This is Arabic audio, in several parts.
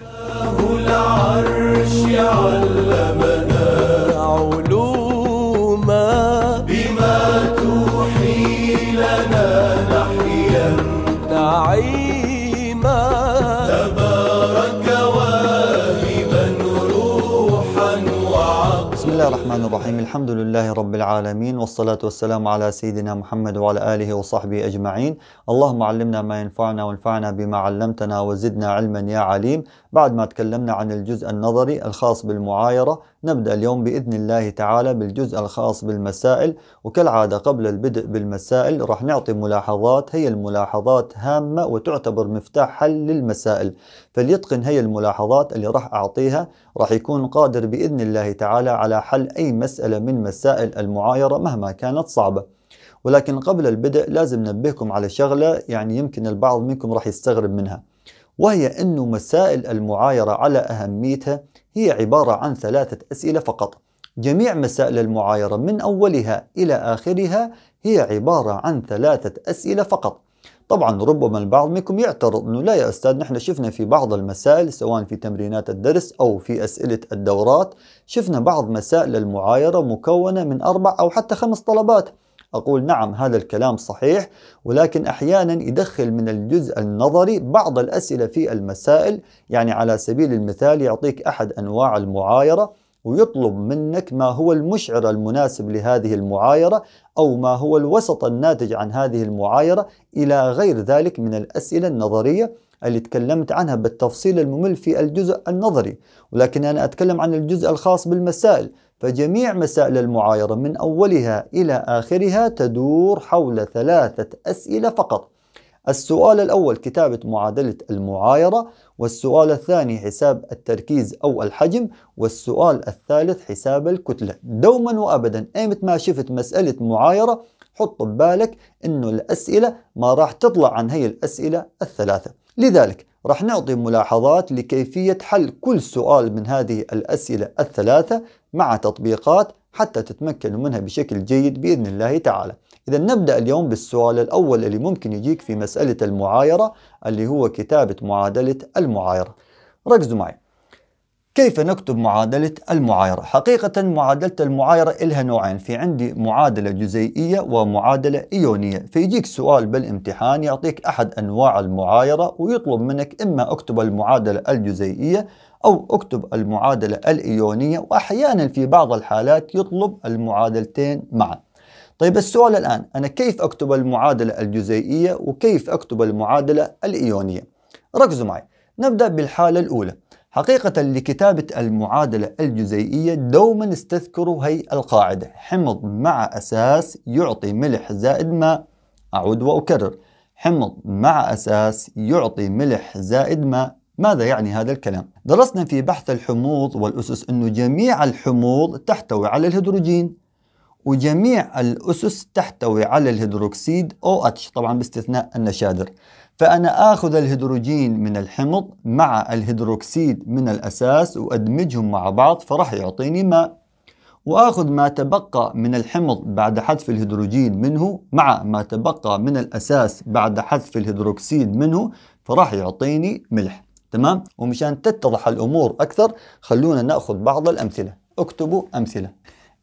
الله الرحمن الرحيم الحمد لله رب العالمين والصلاة والسلام على سيدنا محمد وعلى آله وصحبه أجمعين اللهم علمنا ما ينفعنا وانفعنا بما علمتنا وزدنا علما يا عليم بعد ما تكلمنا عن الجزء النظري الخاص بالمعايرة نبدأ اليوم بإذن الله تعالى بالجزء الخاص بالمسائل وكالعادة قبل البدء بالمسائل راح نعطي ملاحظات هي الملاحظات هامة وتعتبر مفتاح حل للمسائل فليتقن هي الملاحظات اللي راح أعطيها راح يكون قادر بإذن الله تعالى على حل أي مسألة من مسائل المعايرة مهما كانت صعبة ولكن قبل البدء لازم نبهكم على شغلة يعني يمكن البعض منكم راح يستغرب منها وهي أن مسائل المعايرة على أهميتها هي عبارة عن ثلاثة أسئلة فقط جميع مسائل المعايرة من أولها إلى آخرها هي عبارة عن ثلاثة أسئلة فقط طبعا ربما البعض منكم يعترض انه لا يا استاذ نحن شفنا في بعض المسائل سواء في تمرينات الدرس او في اسئله الدورات شفنا بعض مسائل المعايره مكونه من اربع او حتى خمس طلبات أقول نعم هذا الكلام صحيح ولكن أحيانا يدخل من الجزء النظري بعض الأسئلة في المسائل يعني على سبيل المثال يعطيك أحد أنواع المعايرة ويطلب منك ما هو المشعر المناسب لهذه المعايرة أو ما هو الوسط الناتج عن هذه المعايرة إلى غير ذلك من الأسئلة النظرية اللي تكلمت عنها بالتفصيل الممل في الجزء النظري ولكن أنا أتكلم عن الجزء الخاص بالمسائل فجميع مسائل المعايرة من أولها إلى آخرها تدور حول ثلاثة أسئلة فقط السؤال الأول كتابة معادلة المعايرة والسؤال الثاني حساب التركيز أو الحجم والسؤال الثالث حساب الكتلة دوما وأبدا أيمت ما شفت مسألة معايرة حط ببالك أنه الأسئلة ما راح تطلع عن هي الأسئلة الثلاثة لذلك راح نعطي ملاحظات لكيفية حل كل سؤال من هذه الأسئلة الثلاثة مع تطبيقات حتى تتمكنوا منها بشكل جيد بإذن الله تعالى إذا نبدأ اليوم بالسؤال الأول اللي ممكن يجيك في مسألة المعايرة اللي هو كتابة معادلة المعايرة ركزوا معي كيف نكتب معادلة المعايرة؟ حقيقة معادلة المعايرة إلها نوعين في عندي معادلة جزيئية ومعادلة إيونية فيجيك سؤال بالامتحان يعطيك أحد أنواع المعايرة ويطلب منك إما أكتب المعادلة الجزيئية أو أكتب المعادلة الإيونية وأحيانا في بعض الحالات يطلب المعادلتين معا طيب السؤال الآن أنا كيف أكتب المعادلة الجزيئية وكيف أكتب المعادلة الإيونية؟ ركزوا معي نبدأ بالحالة الأولى حقيقة لكتابة المعادلة الجزيئية دوما استذكروا هي القاعدة حمض مع أساس يعطي ملح زائد ماء أعود وأكرر حمض مع أساس يعطي ملح زائد ماء ماذا يعني هذا الكلام؟ درسنا في بحث الحموض والأسس أن جميع الحموض تحتوي على الهيدروجين وجميع الأسس تحتوي على الهيدروكسيد OH طبعا باستثناء النشادر فأنا آخذ الهيدروجين من الحمض مع الهيدروكسيد من الأساس وأدمجهم مع بعض فراح يعطيني ماء وآخذ ما تبقى من الحمض بعد حذف الهيدروجين منه مع ما تبقى من الأساس بعد حذف الهيدروكسيد منه فراح يعطيني ملح تمام ومشان تتضح الأمور أكثر خلونا نأخذ بعض الأمثلة اكتبوا أمثلة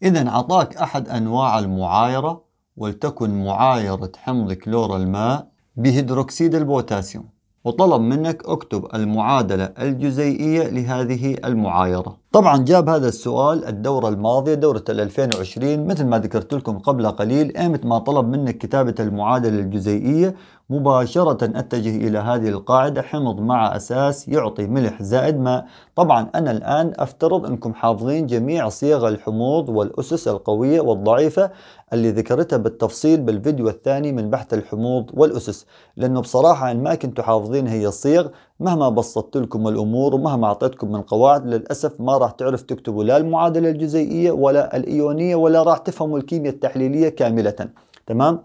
إذا عطاك أحد أنواع المعايرة ولتكن معايرة حمض كلور الماء بهيدروكسيد البوتاسيوم وطلب منك اكتب المعادلة الجزيئية لهذه المعايرة طبعا جاب هذا السؤال الدورة الماضية دورة 2020 مثل ما ذكرت لكم قبل قليل ايمت ما طلب منك كتابة المعادلة الجزيئية مباشرة أتجه إلى هذه القاعدة حمض مع أساس يعطي ملح زائد ماء طبعا أنا الآن أفترض أنكم حافظين جميع صيغ الحموض والأسس القوية والضعيفة اللي ذكرتها بالتفصيل بالفيديو الثاني من بحث الحموض والأسس لأنه بصراحة إن ما كنتوا حافظين هي الصيغ مهما بسطت لكم الأمور ومهما أعطيتكم من قواعد للأسف ما راح تعرف تكتبوا لا المعادلة الجزيئية ولا الإيونية ولا راح تفهموا الكيمياء التحليلية كاملة تمام؟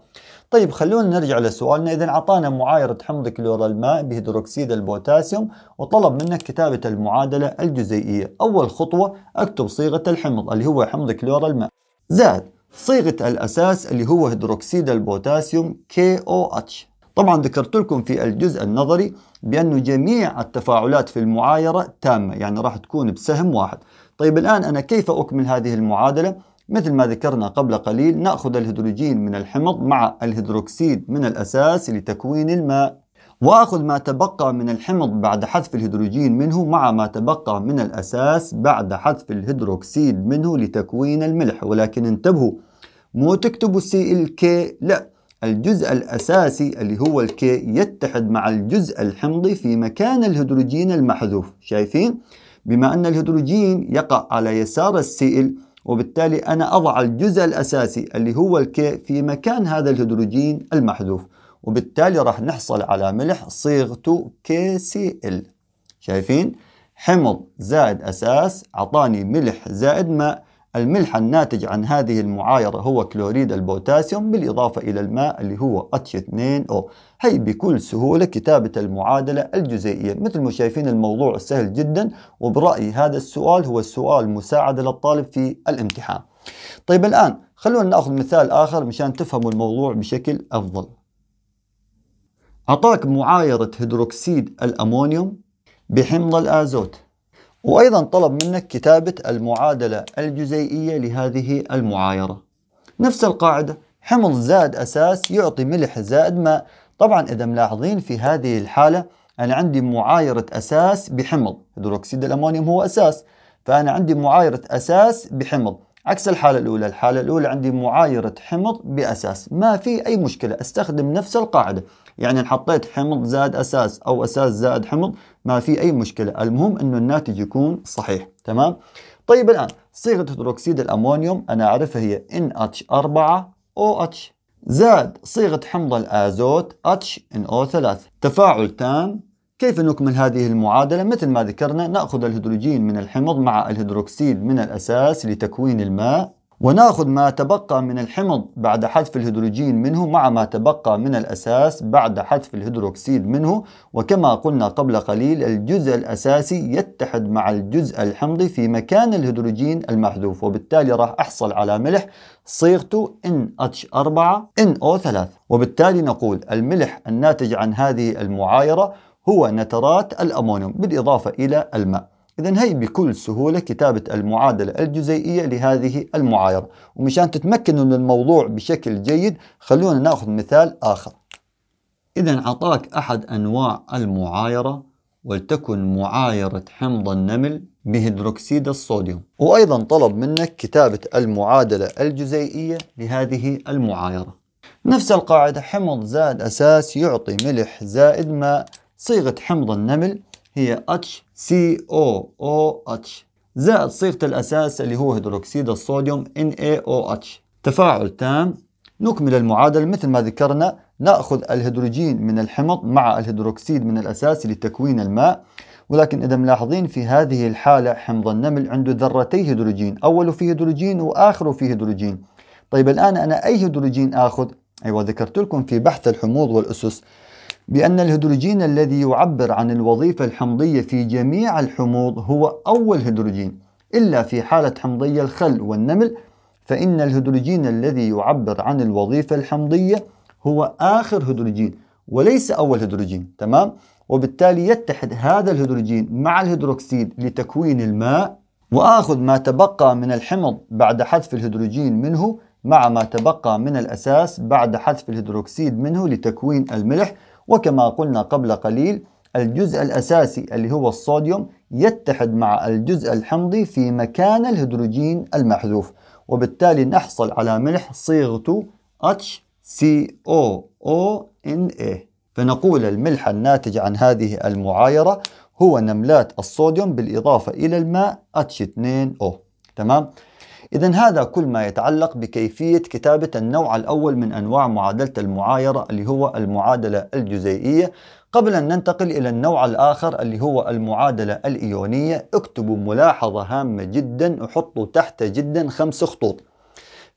طيب خلونا نرجع لسؤالنا إذا أعطانا معايرة حمض كلور الماء بهيدروكسيد البوتاسيوم وطلب منك كتابة المعادلة الجزيئية أول خطوة أكتب صيغة الحمض اللي هو حمض كلور الماء زائد صيغة الأساس اللي هو هيدروكسيد البوتاسيوم KOH طبعا ذكرت لكم في الجزء النظري بأنه جميع التفاعلات في المعايرة تامة يعني راح تكون بسهم واحد طيب الآن أنا كيف أكمل هذه المعادلة؟ مثل ما ذكرنا قبل قليل نأخذ الهيدروجين من الحمض مع الهيدروكسيد من الأساس لتكوين الماء وأخذ ما تبقى من الحمض بعد حذف الهيدروجين منه مع ما تبقى من الأساس بعد حذف الهيدروكسيد منه لتكوين الملح ولكن انتبهوا مو تكتبوا سي كي لا الجزء الأساسي اللي هو الكي يتحد مع الجزء الحمضي في مكان الهيدروجين المحذوف شايفين؟ بما أن الهيدروجين يقع على يسار السي ال وبالتالي أنا أضع الجزء الأساسي اللي هو الكي في مكان هذا الهيدروجين المحذوف وبالتالي راح نحصل على ملح صيغته KCl شايفين؟ حمض زائد أساس عطاني ملح زائد ماء الملح الناتج عن هذه المعايرة هو كلوريد البوتاسيوم بالإضافة إلى الماء اللي هو H2O هي بكل سهولة كتابة المعادلة الجزيئية مثل ما شايفين الموضوع سهل جدا وبرأيي هذا السؤال هو السؤال مساعدة للطالب في الامتحان طيب الآن خلونا نأخذ مثال آخر مشان تفهموا الموضوع بشكل أفضل أعطاك معايرة هيدروكسيد الأمونيوم بحمض الآزوت وأيضا طلب منك كتابة المعادلة الجزيئية لهذه المعايرة نفس القاعدة حمض زائد أساس يعطي ملح زائد ماء طبعا إذا ملاحظين في هذه الحالة أنا عندي معايرة أساس بحمض هيدروكسيد الأمونيوم هو أساس فأنا عندي معايرة أساس بحمض عكس الحالة الأولى الحالة الأولى عندي معايرة حمض بأساس ما في أي مشكلة استخدم نفس القاعدة يعني حطيت حمض زاد اساس او اساس زائد حمض ما في اي مشكله المهم انه الناتج يكون صحيح تمام طيب الان صيغه هيدروكسيد الامونيوم انا اعرفها هي NH4OH زاد صيغه حمض الازوت HNO3 تفاعل تام كيف نكمل هذه المعادلة؟ مثل ما ذكرنا نأخذ الهيدروجين من الحمض مع الهيدروكسيد من الأساس لتكوين الماء وناخذ ما تبقى من الحمض بعد حذف الهيدروجين منه مع ما تبقى من الأساس بعد حذف الهيدروكسيد منه وكما قلنا قبل قليل الجزء الأساسي يتحد مع الجزء الحمضي في مكان الهيدروجين المحذوف وبالتالي راح أحصل على ملح صيغته NH4 NO3 وبالتالي نقول الملح الناتج عن هذه المعايرة هو نترات الأمونيوم بالإضافة إلى الماء إذا هي بكل سهولة كتابة المعادلة الجزيئية لهذه المعايرة ومشان تتمكنوا من الموضوع بشكل جيد خلونا ناخذ مثال آخر إذا أعطاك أحد أنواع المعايرة ولتكن معايرة حمض النمل بهيدروكسيد الصوديوم وأيضا طلب منك كتابة المعادلة الجزيئية لهذه المعايرة نفس القاعدة حمض زائد أساس يعطي ملح زائد ماء صيغة حمض النمل هي HCOOH زائد صيغة الأساس اللي هو هيدروكسيد الصوديوم NaOH تفاعل تام نكمل المعادلة مثل ما ذكرنا نأخذ الهيدروجين من الحمض مع الهيدروكسيد من الأساس لتكوين الماء ولكن إذا ملاحظين في هذه الحالة حمض النمل عنده ذرتي هيدروجين أوله فيه هيدروجين وآخره فيه هيدروجين طيب الآن أنا أي هيدروجين آخذ؟ أيوة ذكرت لكم في بحث الحموض والأسس بأن الهيدروجين الذي يعبر عن الوظيفة الحمضية في جميع الحموض هو أول هيدروجين إلا في حالة حمضية الخل والنمل فإن الهيدروجين الذي يعبر عن الوظيفة الحمضية هو آخر هيدروجين وليس أول هيدروجين تمام؟ وبالتالي يتحد هذا الهيدروجين مع الهيدروكسيد لتكوين الماء وآخذ ما تبقى من الحمض بعد حذف الهيدروجين منه مع ما تبقى من الأساس بعد حذف الهيدروكسيد منه لتكوين الملح وكما قلنا قبل قليل الجزء الأساسي اللي هو الصوديوم يتحد مع الجزء الحمضي في مكان الهيدروجين المحذوف وبالتالي نحصل على ملح صيغته HCOONA فنقول الملح الناتج عن هذه المعايرة هو نملات الصوديوم بالإضافة إلى الماء H2O تمام؟ إذا هذا كل ما يتعلق بكيفية كتابة النوع الأول من أنواع معادلة المعايرة اللي هو المعادلة الجزيئية قبل أن ننتقل إلى النوع الآخر اللي هو المعادلة الإيونية اكتبوا ملاحظة هامة جدا وحطوا تحت جدا خمس خطوط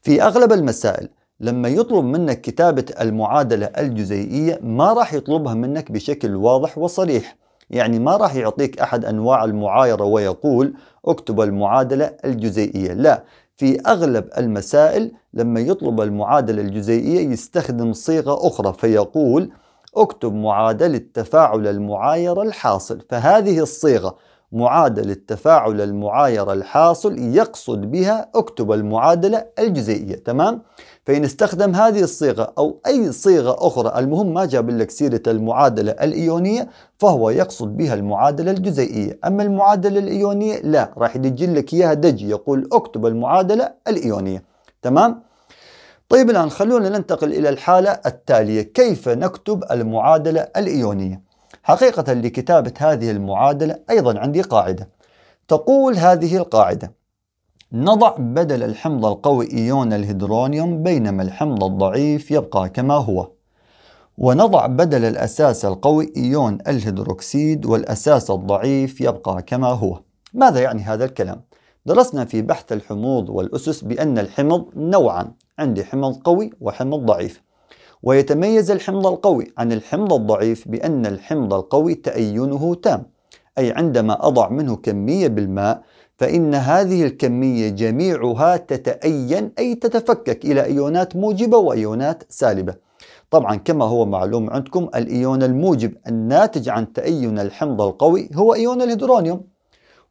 في أغلب المسائل لما يطلب منك كتابة المعادلة الجزيئية ما راح يطلبها منك بشكل واضح وصريح يعني ما راح يعطيك أحد أنواع المعايرة ويقول اكتب المعادلة الجزيئية لا في أغلب المسائل لما يطلب المعادلة الجزيئية يستخدم صيغة أخرى فيقول اكتب معادلة تفاعل المعايرة الحاصل فهذه الصيغة معادلة تفاعل المعايرة الحاصل يقصد بها اكتب المعادلة الجزيئية تمام؟ فإن استخدم هذه الصيغة أو أي صيغة أخرى المهم ما جاب لك سيرة المعادلة الإيونية فهو يقصد بها المعادلة الجزيئية أما المعادلة الإيونية لا راح يدجل لك إياها دجي يقول اكتب المعادلة الإيونية تمام؟ طيب الآن خلونا ننتقل إلى الحالة التالية كيف نكتب المعادلة الإيونية حقيقة لكتابة هذه المعادلة أيضا عندي قاعدة تقول هذه القاعدة نضع بدل الحمض القوي إيون الهيدرونيوم بينما الحمض الضعيف يبقى كما هو ونضع بدل الأساس القوي إيون الهيدروكسيد والأساس الضعيف يبقى كما هو ماذا يعني هذا الكلام؟ درسنا في بحث الحموض والأسس بأن الحمض نوعا عندي حمض قوي وحمض ضعيف ويتميز الحمض القوي عن الحمض الضعيف بأن الحمض القوي تأينه تام أي عندما أضع منه كمية بالماء فإن هذه الكمية جميعها تتأين أي تتفكك إلى إيونات موجبة وإيونات سالبة طبعا كما هو معلوم عندكم الإيون الموجب الناتج عن تأين الحمض القوي هو إيون الهيدرونيوم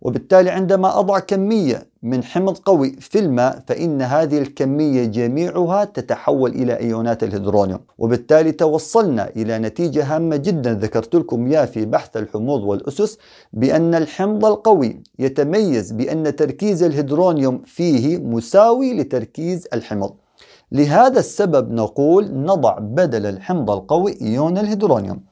وبالتالي عندما أضع كمية من حمض قوي في الماء فإن هذه الكمية جميعها تتحول إلى أيونات الهيدرونيوم وبالتالي توصلنا إلى نتيجة هامة جدا ذكرت لكم إياها في بحث الحموض والأسس بأن الحمض القوي يتميز بأن تركيز الهيدرونيوم فيه مساوي لتركيز الحمض لهذا السبب نقول نضع بدل الحمض القوي إيون الهيدرونيوم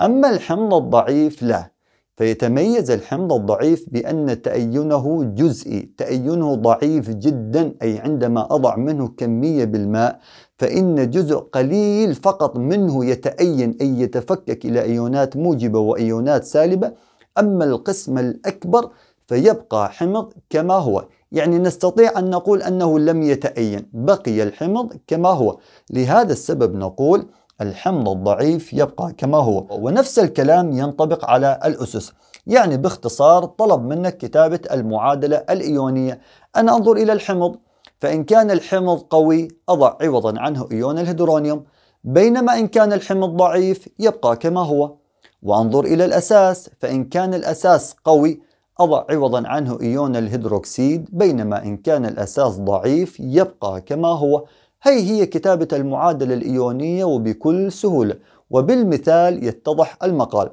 أما الحمض الضعيف لا فيتميز الحمض الضعيف بأن تأينه جزئي تأينه ضعيف جدا أي عندما أضع منه كمية بالماء فإن جزء قليل فقط منه يتأين أي يتفكك إلى أيونات موجبة وأيونات سالبة أما القسم الأكبر فيبقى حمض كما هو يعني نستطيع أن نقول أنه لم يتأين بقي الحمض كما هو لهذا السبب نقول الحمض الضعيف يبقى كما هو ونفس الكلام ينطبق على الأسس يعني باختصار طلب منك كتابة المعادلة الإيونية أنا أنظر إلى الحمض فإن كان الحمض قوي أضع عوضا عنه إيون الهيدرونيوم بينما إن كان الحمض ضعيف يبقى كما هو وأنظر إلى الأساس فإن كان الأساس قوي أضع عوضا عنه إيون الهيدروكسيد بينما إن كان الأساس ضعيف يبقى كما هو هي هي كتابة المعادلة الإيونية وبكل سهولة وبالمثال يتضح المقال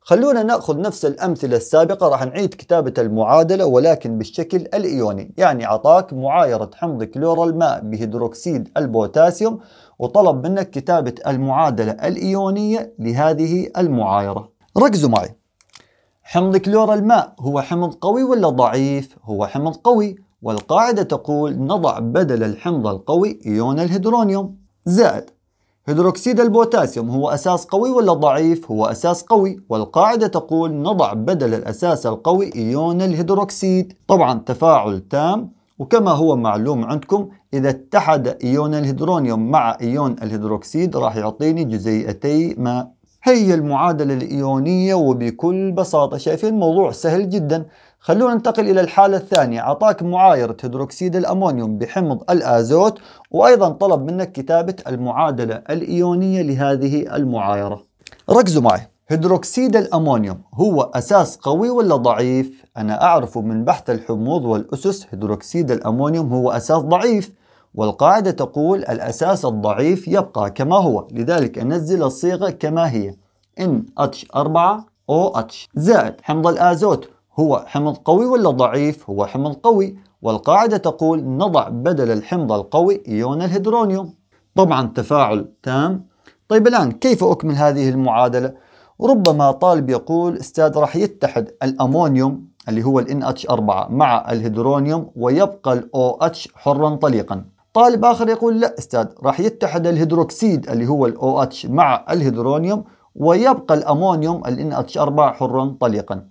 خلونا نأخذ نفس الأمثلة السابقة راح نعيد كتابة المعادلة ولكن بالشكل الإيوني يعني عطاك معايرة حمض كلور الماء بهيدروكسيد البوتاسيوم وطلب منك كتابة المعادلة الإيونية لهذه المعايرة ركزوا معي حمض كلور الماء هو حمض قوي ولا ضعيف؟ هو حمض قوي والقاعدة تقول نضع بدل الحمض القوي إيون الهيدرونيوم زائد هيدروكسيد البوتاسيوم هو أساس قوي ولا ضعيف؟ هو أساس قوي والقاعدة تقول نضع بدل الأساس القوي إيون الهيدروكسيد طبعا تفاعل تام وكما هو معلوم عندكم إذا اتحد إيون الهيدرونيوم مع إيون الهيدروكسيد راح يعطيني جزيئتي ماء هي المعادلة الإيونية وبكل بساطة شايفين الموضوع سهل جدا خلونا ننتقل إلى الحالة الثانية أعطاك معايرة هيدروكسيد الأمونيوم بحمض الأزوت وأيضا طلب منك كتابة المعادلة الإيونية لهذه المعايرة ركزوا معي هيدروكسيد الأمونيوم هو أساس قوي ولا ضعيف؟ أنا أعرف من بحث الحموض والأسس هيدروكسيد الأمونيوم هو أساس ضعيف والقاعدة تقول الأساس الضعيف يبقى كما هو لذلك أنزل الصيغة كما هي NH4OH زائد حمض الأزوت هو حمض قوي ولا ضعيف؟ هو حمض قوي والقاعدة تقول نضع بدل الحمض القوي إيون الهيدرونيوم طبعا تفاعل تام طيب الآن كيف أكمل هذه المعادلة؟ ربما طالب يقول استاذ راح يتحد الأمونيوم اللي هو ال NH4 مع الهيدرونيوم ويبقى الـ OH حرا طليقا طالب آخر يقول لا استاذ راح يتحد الهيدروكسيد اللي هو الـ OH مع الهيدرونيوم ويبقى الأمونيوم ال NH4 حرا طليقا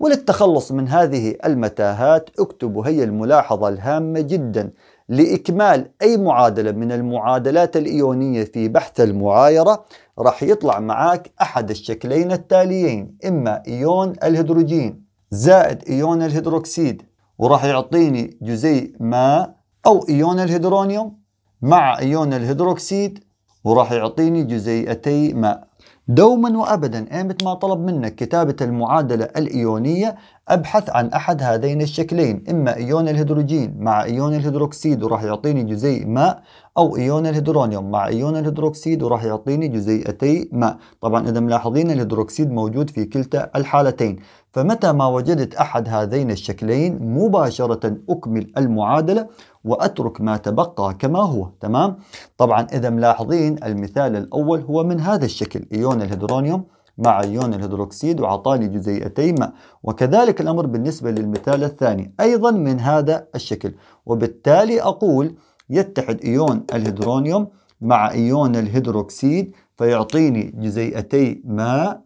وللتخلص من هذه المتاهات اكتب هي الملاحظة الهامة جدا لإكمال أي معادلة من المعادلات الإيونية في بحث المعايرة راح يطلع معاك أحد الشكلين التاليين إما إيون الهيدروجين زائد إيون الهيدروكسيد وراح يعطيني جزيء ماء أو إيون الهيدرونيوم مع إيون الهيدروكسيد وراح يعطيني جزيئتي ماء دوما وابدا قامت ما طلب منك كتابه المعادله الايونيه ابحث عن احد هذين الشكلين اما ايون الهيدروجين مع ايون الهيدروكسيد وراح يعطيني جزيء ماء او ايون الهيدرونيوم مع ايون الهيدروكسيد وراح يعطيني جزيئتي ماء طبعا اذا ملاحظين الهيدروكسيد موجود في كلتا الحالتين فمتى ما وجدت احد هذين الشكلين مباشره اكمل المعادله واترك ما تبقى كما هو تمام طبعا اذا ملاحظين المثال الاول هو من هذا الشكل ايون الهيدرونيوم مع ايون الهيدروكسيد وعطاني جزيئتي ماء وكذلك الامر بالنسبه للمثال الثاني ايضا من هذا الشكل وبالتالي اقول يتحد ايون الهيدرونيوم مع ايون الهيدروكسيد فيعطيني جزيئتي ماء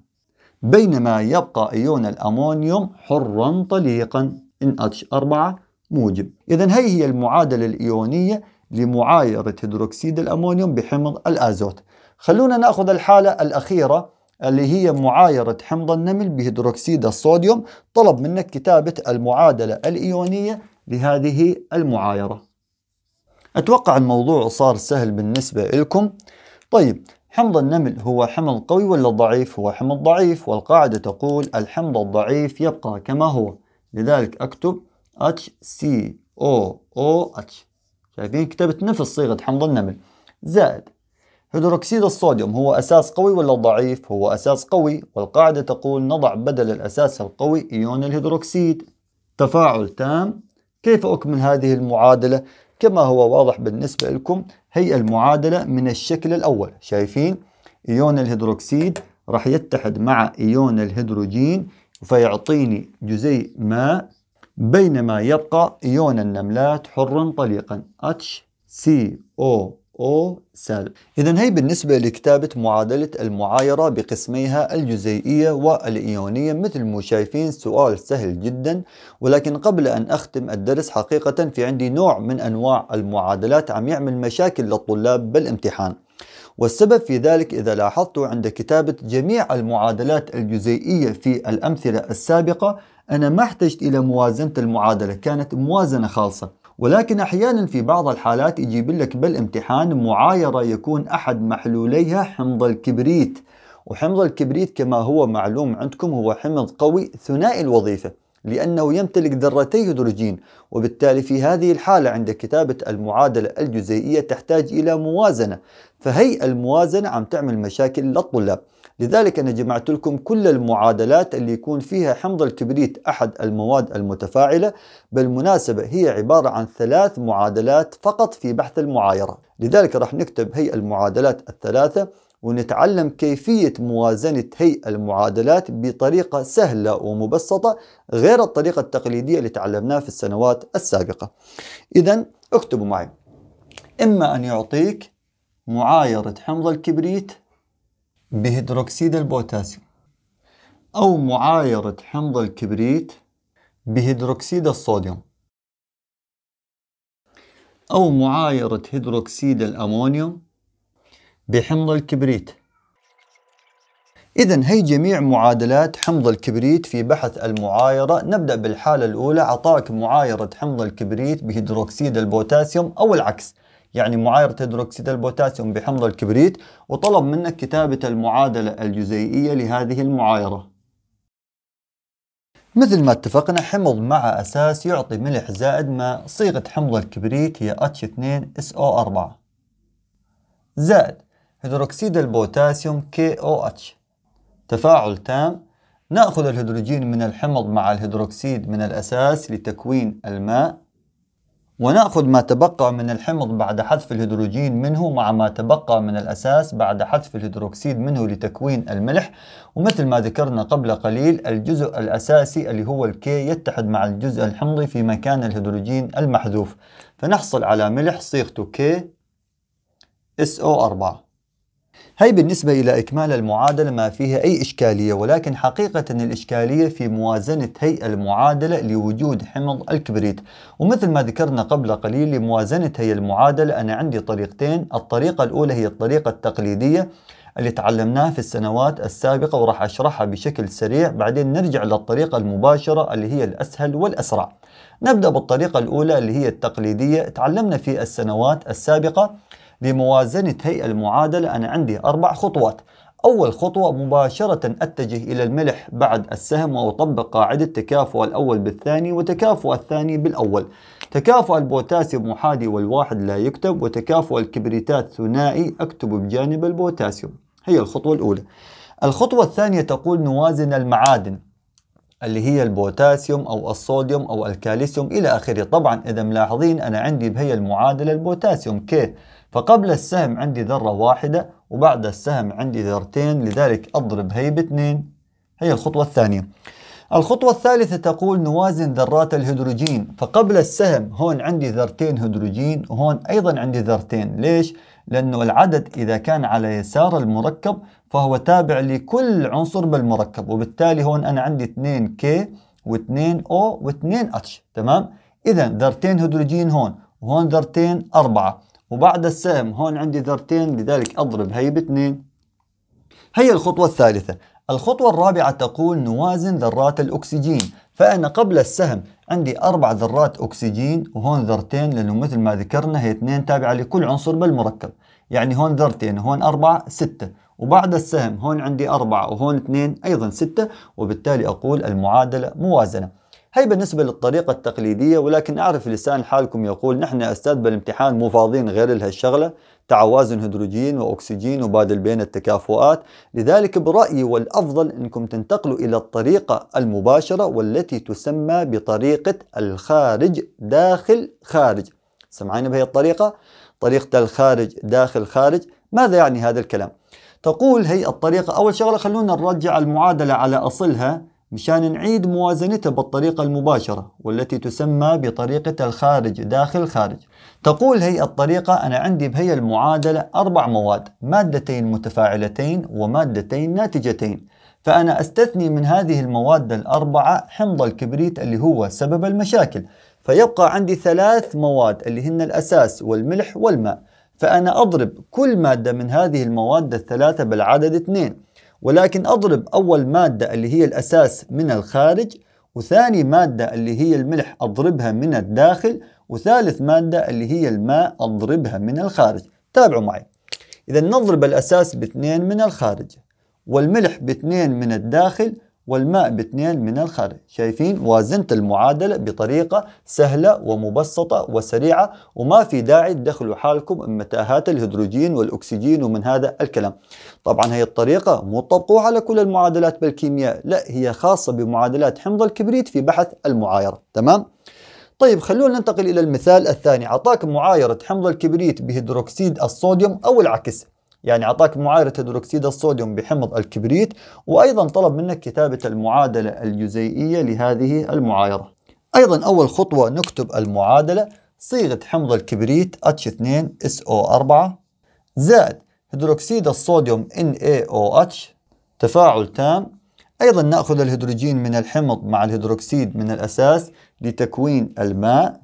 بينما يبقى ايون الامونيوم حرا طليقا NH4 موجب اذا هي هي المعادله الايونيه لمعايره هيدروكسيد الامونيوم بحمض الازوت خلونا ناخذ الحاله الاخيره اللي هي معايرة حمض النمل بهيدروكسيد الصوديوم طلب منك كتابة المعادلة الإيونية لهذه المعايرة أتوقع الموضوع صار سهل بالنسبة لكم طيب حمض النمل هو حمض قوي ولا ضعيف؟ هو حمض ضعيف والقاعدة تقول الحمض الضعيف يبقى كما هو لذلك أكتب HCOOH شايفين كتبت نفس صيغة حمض النمل زائد هيدروكسيد الصوديوم هو أساس قوي ولا ضعيف؟ هو أساس قوي والقاعدة تقول نضع بدل الأساس القوي إيون الهيدروكسيد تفاعل تام كيف أكمل هذه المعادلة؟ كما هو واضح بالنسبة لكم هي المعادلة من الشكل الأول شايفين إيون الهيدروكسيد راح يتحد مع إيون الهيدروجين فيعطيني جزيء ماء بينما يبقى إيون النملات حر طليقا HCO أو سالب إذا هي بالنسبة لكتابة معادلة المعايرة بقسميها الجزيئية والإيونية مثل ما شايفين سؤال سهل جدا ولكن قبل أن أختم الدرس حقيقة في عندي نوع من أنواع المعادلات عم يعمل مشاكل للطلاب بالامتحان والسبب في ذلك إذا لاحظتوا عند كتابة جميع المعادلات الجزيئية في الأمثلة السابقة أنا ما احتجت إلى موازنة المعادلة كانت موازنة خالصة ولكن أحيانا في بعض الحالات يجيب لك بالامتحان معايرة يكون أحد محلوليها حمض الكبريت وحمض الكبريت كما هو معلوم عندكم هو حمض قوي ثنائي الوظيفة لأنه يمتلك ذرتي هيدروجين وبالتالي في هذه الحالة عند كتابة المعادلة الجزيئية تحتاج إلى موازنة فهي الموازنة عم تعمل مشاكل للطلاب لذلك أنا جمعت لكم كل المعادلات اللي يكون فيها حمض الكبريت أحد المواد المتفاعلة بالمناسبة هي عبارة عن ثلاث معادلات فقط في بحث المعايرة لذلك راح نكتب هي المعادلات الثلاثة ونتعلم كيفية موازنة هي المعادلات بطريقة سهلة ومبسطة غير الطريقة التقليدية اللي تعلمناها في السنوات السابقة إذا اكتبوا معي إما أن يعطيك معايرة حمض الكبريت بهيدروكسيد البوتاسيوم أو معايرة حمض الكبريت بهيدروكسيد الصوديوم أو معايرة هيدروكسيد الأمونيوم بحمض الكبريت إذا هي جميع معادلات حمض الكبريت في بحث المعايرة نبدأ بالحالة الأولى عطاك معايرة حمض الكبريت بهيدروكسيد البوتاسيوم أو العكس يعني معايرة هيدروكسيد البوتاسيوم بحمض الكبريت وطلب منك كتابة المعادلة الجزيئية لهذه المعايرة مثل ما اتفقنا حمض مع أساس يعطي ملح زائد ماء صيغة حمض الكبريت هي H2SO4 زائد هيدروكسيد البوتاسيوم KOH تفاعل تام نأخذ الهيدروجين من الحمض مع الهيدروكسيد من الأساس لتكوين الماء ونأخذ ما تبقى من الحمض بعد حذف الهيدروجين منه مع ما تبقى من الأساس بعد حذف الهيدروكسيد منه لتكوين الملح ومثل ما ذكرنا قبل قليل الجزء الأساسي اللي هو الكي يتحد مع الجزء الحمضي في مكان الهيدروجين المحذوف فنحصل على ملح صيغته كي SO4 هي بالنسبة إلى إكمال المعادلة ما فيها أي إشكالية ولكن حقيقة الإشكالية في موازنة هيئة المعادلة لوجود حمض الكبريت ومثل ما ذكرنا قبل قليل لموازنة هي المعادلة أنا عندي طريقتين الطريقة الأولى هي الطريقة التقليدية اللي تعلمناها في السنوات السابقة وراح أشرحها بشكل سريع بعدين نرجع للطريقة المباشرة اللي هي الأسهل والأسرع نبدأ بالطريقة الأولى اللي هي التقليدية تعلمنا في السنوات السابقة لموازنة هيئة المعادلة أنا عندي أربع خطوات أول خطوة مباشرة أتجه إلى الملح بعد السهم وأطبق قاعدة تكافؤ الأول بالثاني وتكافؤ الثاني بالأول تكافؤ البوتاسيوم محادي والواحد لا يكتب وتكافؤ الكبريتات ثنائي أكتب بجانب البوتاسيوم هي الخطوة الأولى الخطوة الثانية تقول نوازن المعادن اللي هي البوتاسيوم أو الصوديوم أو الكالسيوم إلى آخره طبعا إذا ملاحظين أنا عندي بهي المعادلة البوتاسيوم كي فقبل السهم عندي ذرة واحدة وبعد السهم عندي ذرتين لذلك أضرب هي باثنين هي الخطوة الثانية الخطوة الثالثة تقول نوازن ذرات الهيدروجين فقبل السهم هون عندي ذرتين هيدروجين وهون أيضا عندي ذرتين ليش؟ لأنه العدد إذا كان على يسار المركب فهو تابع لكل عنصر بالمركب وبالتالي هون أنا عندي 2K و2O و2H تمام إذا ذرتين هيدروجين هون وهون ذرتين أربعة وبعد السهم هون عندي ذرتين لذلك أضرب هي باثنين هي الخطوة الثالثة الخطوة الرابعة تقول نوازن ذرات الأكسجين فأنا قبل السهم عندي أربع ذرات أكسجين وهون ذرتين لأنه مثل ما ذكرنا هي اثنين تابعة لكل عنصر بالمركب يعني هون ذرتين هون أربعة ستة وبعد السهم هون عندي أربعة وهون اثنين أيضا ستة وبالتالي أقول المعادلة موازنة هي بالنسبة للطريقة التقليدية ولكن أعرف لسان حالكم يقول نحن أستاذ بالامتحان مو فاضيين غير لهالشغلة تعوازن هيدروجين وأكسجين وبادل بين التكافؤات لذلك برأيي والأفضل أنكم تنتقلوا إلى الطريقة المباشرة والتي تسمى بطريقة الخارج داخل خارج سمعين بهي الطريقة؟ طريقة الخارج داخل خارج ماذا يعني هذا الكلام؟ تقول هي الطريقة أول شغلة خلونا نرجع المعادلة على أصلها مشان نعيد موازنتها بالطريقة المباشرة والتي تسمى بطريقة الخارج داخل خارج تقول هي الطريقة أنا عندي بهي المعادلة أربع مواد مادتين متفاعلتين ومادتين ناتجتين فأنا أستثني من هذه المواد الأربعة حمض الكبريت اللي هو سبب المشاكل فيبقى عندي ثلاث مواد اللي هن الأساس والملح والماء فأنا أضرب كل مادة من هذه المواد الثلاثة بالعدد اثنين ولكن أضرب أول مادة اللي هي الأساس من الخارج وثاني مادة اللي هي الملح أضربها من الداخل وثالث مادة اللي هي الماء أضربها من الخارج تابعوا معي إذا نضرب الأساس باثنين من الخارج والملح باثنين من الداخل والماء باثنين من الخارج شايفين وازنت المعادلة بطريقة سهلة ومبسطة وسريعة وما في داعي تدخلوا حالكم متاهات الهيدروجين والأكسجين ومن هذا الكلام طبعا هي الطريقة مو تطبقوها على كل المعادلات بالكيمياء لا هي خاصة بمعادلات حمض الكبريت في بحث المعايرة تمام؟ طيب خلونا ننتقل إلى المثال الثاني أعطاك معايرة حمض الكبريت بهيدروكسيد الصوديوم أو العكس يعني أعطاك معايرة هيدروكسيد الصوديوم بحمض الكبريت وأيضا طلب منك كتابة المعادلة الجزيئية لهذه المعايرة أيضا أول خطوة نكتب المعادلة صيغة حمض الكبريت H2SO4 زائد هيدروكسيد الصوديوم NaOH تفاعل تام أيضا نأخذ الهيدروجين من الحمض مع الهيدروكسيد من الأساس لتكوين الماء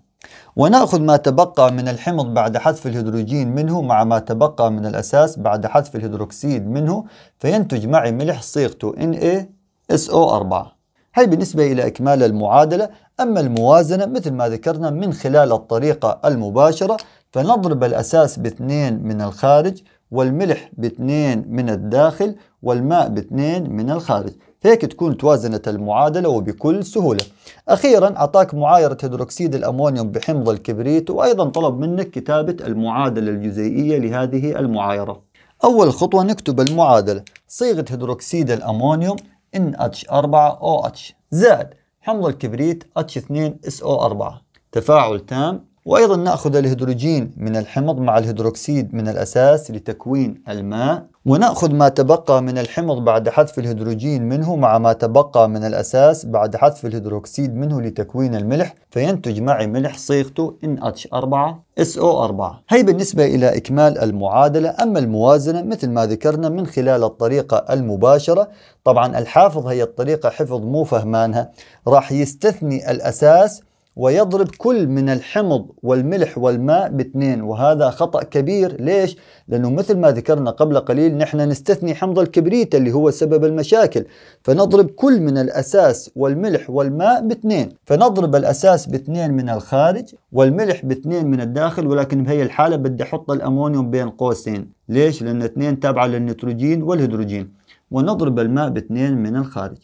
ونأخذ ما تبقى من الحمض بعد حذف الهيدروجين منه مع ما تبقى من الأساس بعد حذف الهيدروكسيد منه فينتج معي ملح صيغته NaSO4 هاي بالنسبة إلى إكمال المعادلة أما الموازنة مثل ما ذكرنا من خلال الطريقة المباشرة فنضرب الأساس باثنين من الخارج والملح باثنين من الداخل والماء باثنين من الخارج هيك تكون توازنت المعادلة وبكل سهولة أخيرا أعطاك معايرة هيدروكسيد الأمونيوم بحمض الكبريت وأيضا طلب منك كتابة المعادلة الجزيئية لهذه المعايرة أول خطوة نكتب المعادلة صيغة هيدروكسيد الأمونيوم NH4OH زائد حمض الكبريت H2SO4 تفاعل تام وأيضا نأخذ الهيدروجين من الحمض مع الهيدروكسيد من الأساس لتكوين الماء ونأخذ ما تبقى من الحمض بعد حذف الهيدروجين منه مع ما تبقى من الأساس بعد حذف الهيدروكسيد منه لتكوين الملح فينتج معي ملح صيغته NH4SO4 هي بالنسبة إلى إكمال المعادلة أما الموازنة مثل ما ذكرنا من خلال الطريقة المباشرة طبعا الحافظ هي الطريقة حفظ مو فهمانها راح يستثني الأساس ويضرب كل من الحمض والملح والماء باثنين وهذا خطأ كبير ليش؟ لأنه مثل ما ذكرنا قبل قليل نحن نستثني حمض الكبريت اللي هو سبب المشاكل فنضرب كل من الأساس والملح والماء باثنين فنضرب الأساس باثنين من الخارج والملح باثنين من الداخل ولكن بهي الحالة بدي أحط الأمونيوم بين قوسين ليش؟ لأن اثنين تابعة للنيتروجين والهيدروجين ونضرب الماء باثنين من الخارج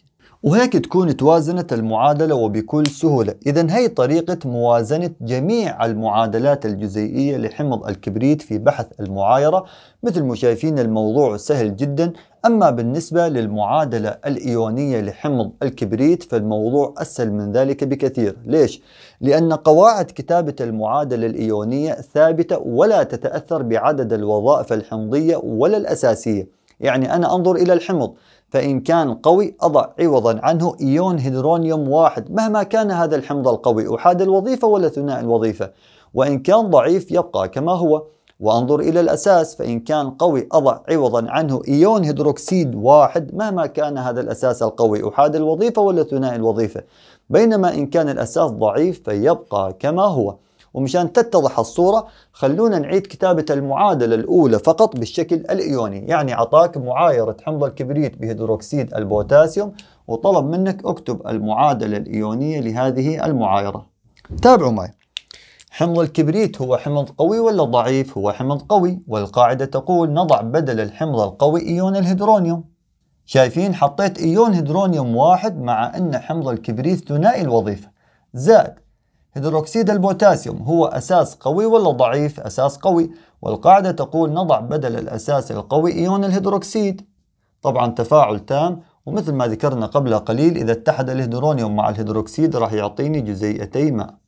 وهيك تكون توازنت المعادلة وبكل سهولة إذا هي طريقة موازنة جميع المعادلات الجزيئية لحمض الكبريت في بحث المعايرة مثل ما شايفين الموضوع سهل جدا أما بالنسبة للمعادلة الإيونية لحمض الكبريت فالموضوع أسهل من ذلك بكثير ليش؟ لأن قواعد كتابة المعادلة الإيونية ثابتة ولا تتأثر بعدد الوظائف الحمضية ولا الأساسية يعني أنا أنظر إلى الحمض فإن كان قوي أضع عوضا عنه إيون هيدرونيوم واحد مهما كان هذا الحمض القوي أحاد الوظيفة ولا ثناء الوظيفة وإن كان ضعيف يبقى كما هو وانظر إلى الأساس فإن كان قوي أضع عوضا عنه إيون هيدروكسيد واحد مهما كان هذا الأساس القوي أحاد الوظيفة ولا ثنائي الوظيفة بينما إن كان الأساس ضعيف فيبقى كما هو ومشان تتضح الصورة خلونا نعيد كتابة المعادلة الأولى فقط بالشكل الإيوني يعني عطاك معايرة حمض الكبريت بهيدروكسيد البوتاسيوم وطلب منك اكتب المعادلة الإيونية لهذه المعايرة تابعوا معي حمض الكبريت هو حمض قوي ولا ضعيف؟ هو حمض قوي والقاعدة تقول نضع بدل الحمض القوي إيون الهيدرونيوم شايفين حطيت إيون هيدرونيوم واحد مع أن حمض الكبريت ثنائي الوظيفة زائد هيدروكسيد البوتاسيوم هو أساس قوي ولا ضعيف؟ أساس قوي والقاعدة تقول نضع بدل الأساس القوي إيون الهيدروكسيد طبعا تفاعل تام ومثل ما ذكرنا قبل قليل إذا اتحد الهيدرونيوم مع الهيدروكسيد راح يعطيني جزيئتي ماء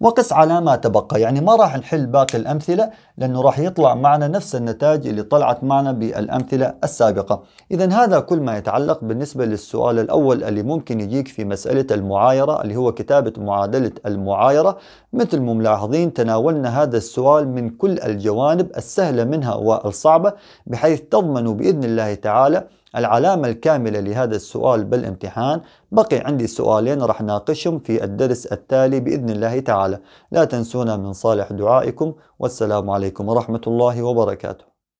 وقس على ما تبقى يعني ما راح نحل باقي الأمثلة لأنه راح يطلع معنا نفس النتائج اللي طلعت معنا بالأمثلة السابقة إذا هذا كل ما يتعلق بالنسبة للسؤال الأول اللي ممكن يجيك في مسألة المعايرة اللي هو كتابة معادلة المعايرة مثل ما ملاحظين تناولنا هذا السؤال من كل الجوانب السهلة منها والصعبة بحيث تضمن بإذن الله تعالى العلامة الكاملة لهذا السؤال بالامتحان بقي عندي سؤالين رح ناقشهم في الدرس التالي بإذن الله تعالى لا تنسونا من صالح دعائكم والسلام عليكم ورحمة الله وبركاته